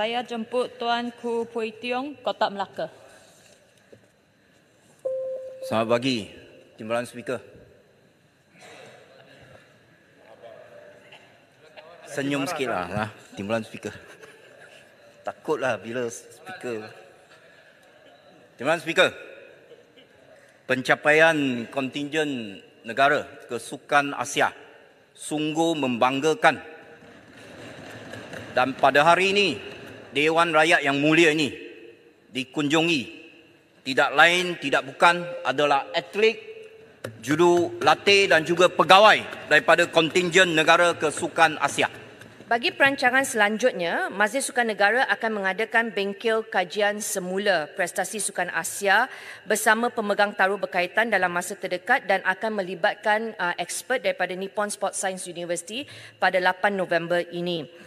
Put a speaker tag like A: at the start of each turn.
A: saya jemput Tuan Ku Pui Tiong, Kota Melaka.
B: Selamat pagi, Timbalan Speaker. Senyum sikit lah, lah. Timbalan Speaker. Takutlah bila Speaker. Timbalan Speaker. Pencapaian kontingen negara ke Sukan Asia sungguh membanggakan. Dan pada hari ini, Dewan Rakyat yang mulia ini dikunjungi tidak lain tidak bukan adalah atlet judu latih dan juga pegawai daripada kontingen negara kesukan Asia.
A: Bagi perancangan selanjutnya, Majlis Sukan Negara akan mengadakan bengkel kajian semula prestasi sukan Asia bersama pemegang taruh berkaitan dalam masa terdekat dan akan melibatkan uh, expert daripada Nippon Sport Science University pada 8 November ini.